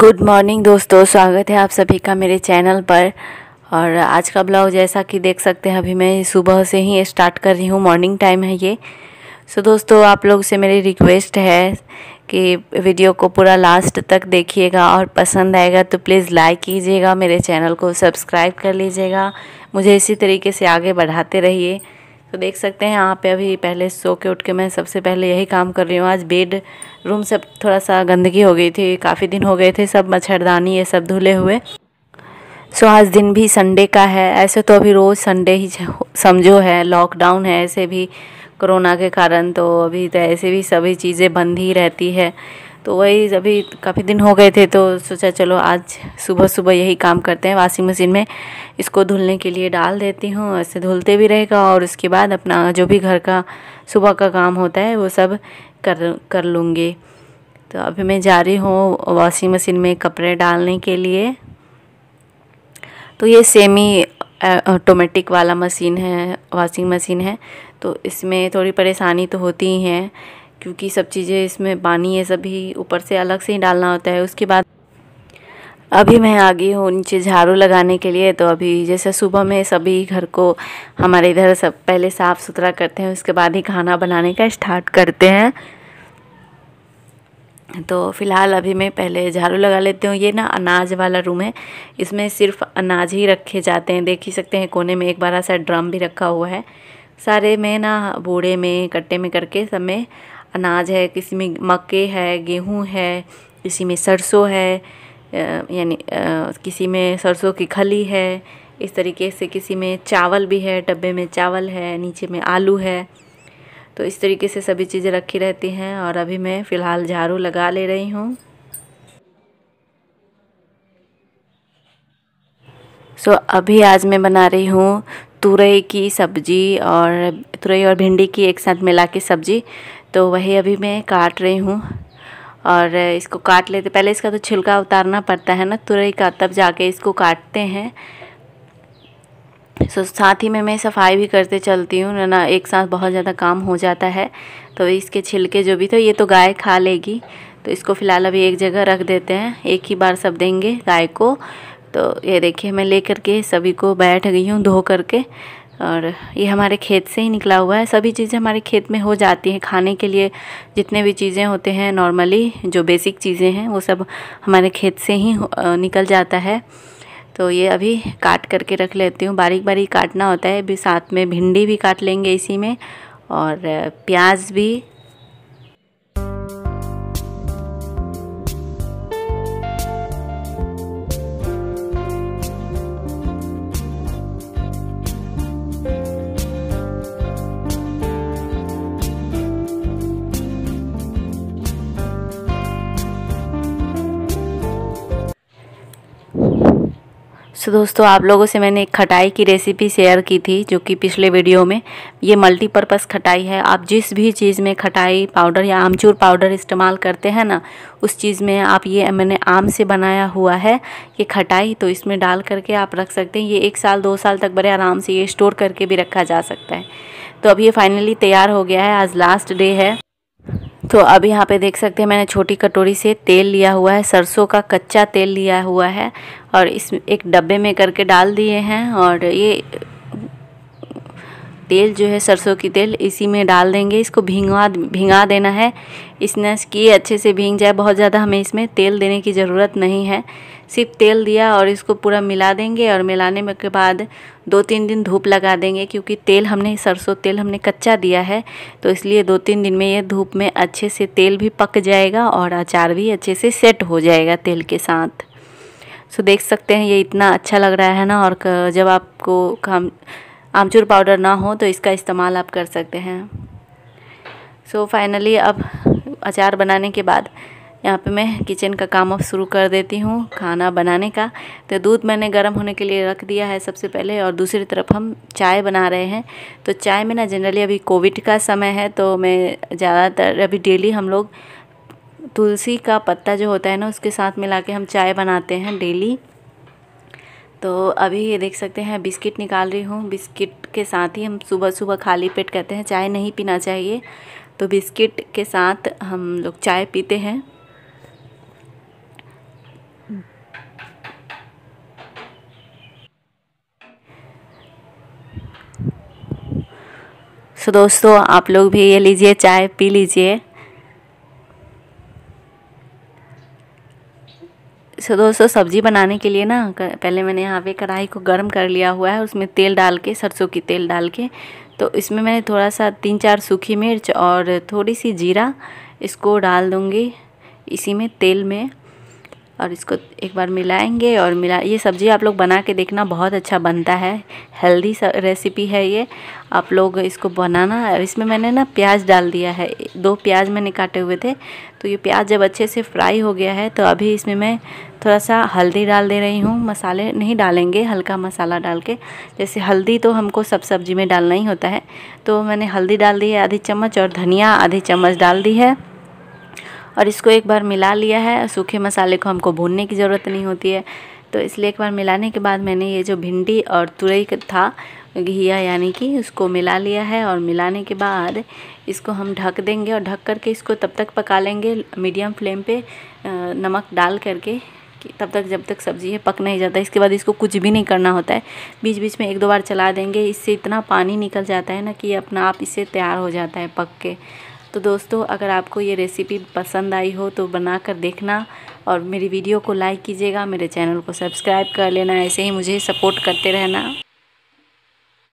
good morning दोस्तों स्वागत है आप सभी का मेरे चैनल पर और आज का ब्लॉग जैसा कि देख सकते हैं अभी मैं सुबह से ही स्टार्ट कर रही हूँ मॉर्निंग टाइम है ये सो दोस्तों आप लोग से मेरी रिक्वेस्ट है कि वीडियो को पूरा लास्ट तक देखिएगा और पसंद आएगा तो प्लीज़ लाइक कीजिएगा मेरे चैनल को सब्सक्राइब कर लीजिएगा मुझे इसी तरीके से आगे बढ़ाते रहिए तो देख सकते हैं यहाँ पे अभी पहले सो के उठ के मैं सबसे पहले यही काम कर रही हूँ आज बेड रूम सब थोड़ा सा गंदगी हो गई थी काफ़ी दिन हो गए थे सब मच्छरदानी ये सब धुले हुए सो आज दिन भी संडे का है ऐसे तो अभी रोज़ संडे ही समझो है लॉकडाउन है ऐसे भी कोरोना के कारण तो अभी तो ऐसे भी सभी चीज़ें बंद ही रहती है तो वही अभी काफ़ी दिन हो गए थे तो सोचा चलो आज सुबह सुबह यही काम करते हैं वाशिंग मशीन में इसको धुलने के लिए डाल देती हूँ ऐसे धुलते भी रहेगा और उसके बाद अपना जो भी घर का सुबह का काम होता है वो सब कर कर लूँगी तो अभी मैं जा रही हूँ वॉशिंग मशीन में कपड़े डालने के लिए तो ये सेमी ऑटोमेटिक वाला मशीन है वॉशिंग मशीन है तो इसमें थोड़ी परेशानी तो होती ही है क्योंकि सब चीज़ें इसमें पानी ये सभी ऊपर से अलग से ही डालना होता है उसके बाद अभी मैं आ गई हूँ नीचे झाड़ू लगाने के लिए तो अभी जैसे सुबह में सभी घर को हमारे इधर सब पहले साफ़ सुथरा करते हैं उसके बाद ही खाना बनाने का स्टार्ट करते हैं तो फ़िलहाल अभी मैं पहले झाड़ू लगा लेती हूँ ये ना अनाज वाला रूम है इसमें सिर्फ अनाज ही रखे जाते हैं देख ही सकते हैं कोने में एक बार सा ड्रम भी रखा हुआ है सारे में ना बूढ़े में कट्टे में करके सब में अनाज है किसी में मक्के है गेहूँ है किसी में सरसों है यानी किसी में सरसों की खली है इस तरीके से किसी में चावल भी है डब्बे में चावल है नीचे में आलू है तो इस तरीके से सभी चीज़ें रखी रहती हैं और अभी मैं फ़िलहाल झाड़ू लगा ले रही हूँ सो so, अभी आज मैं बना रही हूँ तुरई की सब्ज़ी और तुरई और भिंडी की एक साथ मिला के सब्ज़ी तो वही अभी मैं काट रही हूँ और इसको काट लेते पहले इसका तो छिलका उतारना पड़ता है ना तुरई का तब जाके इसको काटते हैं सो साथ ही में मैं सफाई भी करते चलती हूँ ना एक साथ बहुत ज़्यादा काम हो जाता है तो इसके छिलके जो भी थे तो ये तो गाय खा लेगी तो इसको फ़िलहाल अभी एक जगह रख देते हैं एक ही बार सब देंगे गाय को तो ये देखिए मैं ले करके सभी को बैठ गई हूँ धो करके और ये हमारे खेत से ही निकला हुआ है सभी चीज़ें हमारे खेत में हो जाती हैं खाने के लिए जितने भी चीज़ें होते हैं नॉर्मली जो बेसिक चीज़ें हैं वो सब हमारे खेत से ही निकल जाता है तो ये अभी काट करके रख लेती हूँ बारीक बारीक काटना होता है अभी साथ में भिंडी भी काट लेंगे इसी में और प्याज भी सो so, दोस्तों आप लोगों से मैंने एक खटाई की रेसिपी शेयर की थी जो कि पिछले वीडियो में ये मल्टीपर्पज़ खटाई है आप जिस भी चीज़ में खटाई पाउडर या आमचूर पाउडर इस्तेमाल करते हैं ना उस चीज़ में आप ये मैंने आम से बनाया हुआ है ये खटाई तो इसमें डाल करके आप रख सकते हैं ये एक साल दो साल तक बड़े आराम से ये स्टोर करके भी रखा जा सकता है तो अब ये फाइनली तैयार हो गया है आज लास्ट डे है तो अब यहाँ पे देख सकते हैं मैंने छोटी कटोरी से तेल लिया हुआ है सरसों का कच्चा तेल लिया हुआ है और इस एक डब्बे में करके डाल दिए हैं और ये तेल जो है सरसों की तेल इसी में डाल देंगे इसको भिंगवा भिंगा देना है इसने कि अच्छे से भींग जाए बहुत ज़्यादा हमें इसमें तेल देने की ज़रूरत नहीं है सिर्फ तेल दिया और इसको पूरा मिला देंगे और मिलाने में के बाद दो तीन दिन धूप लगा देंगे क्योंकि तेल हमने सरसों तेल हमने कच्चा दिया है तो इसलिए दो तीन दिन में ये धूप में अच्छे से तेल भी पक जाएगा और अचार भी अच्छे से सेट हो जाएगा तेल के साथ सो देख सकते हैं ये इतना अच्छा लग रहा है ना और जब आपको हम आमचूर पाउडर ना हो तो इसका इस्तेमाल आप कर सकते हैं सो so, फाइनली अब अचार बनाने के बाद यहाँ पे मैं किचन का काम अब शुरू कर देती हूँ खाना बनाने का तो दूध मैंने गर्म होने के लिए रख दिया है सबसे पहले और दूसरी तरफ हम चाय बना रहे हैं तो चाय में ना जनरली अभी कोविड का समय है तो मैं ज़्यादातर अभी डेली हम लोग तुलसी का पत्ता जो होता है ना उसके साथ मिला के हम चाय बनाते हैं डेली तो अभी ये देख सकते हैं बिस्किट निकाल रही हूँ बिस्किट के साथ ही हम सुबह सुबह खाली पेट कहते हैं चाय नहीं पीना चाहिए तो बिस्किट के साथ हम लोग चाय पीते हैं तो दोस्तों आप लोग भी ये लीजिए चाय पी लीजिए सो तो दोस्तों सब्ज़ी बनाने के लिए ना पहले मैंने यहाँ पे कढ़ाई को गर्म कर लिया हुआ है उसमें तेल डाल के सरसों की तेल डाल के तो इसमें मैंने थोड़ा सा तीन चार सूखी मिर्च और थोड़ी सी जीरा इसको डाल दूँगी इसी में तेल में और इसको एक बार मिलाएंगे और मिला ये सब्ज़ी आप लोग बना के देखना बहुत अच्छा बनता है हेल्दी रेसिपी है ये आप लोग इसको बनाना इसमें मैंने ना प्याज डाल दिया है दो प्याज मैंने काटे हुए थे तो ये प्याज जब अच्छे से फ्राई हो गया है तो अभी इसमें मैं थोड़ा सा हल्दी डाल दे रही हूँ मसाले नहीं डालेंगे हल्का मसाला डाल के जैसे हल्दी तो हमको सब सब्ज़ी में डालना ही होता है तो मैंने हल्दी डाल दी है आधी चम्मच और धनिया आधी चम्मच डाल दी है और इसको एक बार मिला लिया है सूखे मसाले को हमको भूनने की ज़रूरत नहीं होती है तो इसलिए एक बार मिलाने के बाद मैंने ये जो भिंडी और तुरई था घिया यानी कि उसको मिला लिया है और मिलाने के बाद इसको हम ढक देंगे और ढक करके इसको तब तक पका लेंगे मीडियम फ्लेम पे नमक डाल करके कि तब तक जब तक सब्ज़ी है पक नहीं जाता इसके बाद इसको कुछ भी नहीं करना होता है बीच बीच में एक दो बार चला देंगे इससे इतना पानी निकल जाता है ना कि अपना आप इससे तैयार हो जाता है पक के तो दोस्तों अगर आपको ये रेसिपी पसंद आई हो तो बना कर देखना और मेरी वीडियो को लाइक कीजिएगा मेरे चैनल को सब्सक्राइब कर लेना ऐसे ही मुझे सपोर्ट करते रहना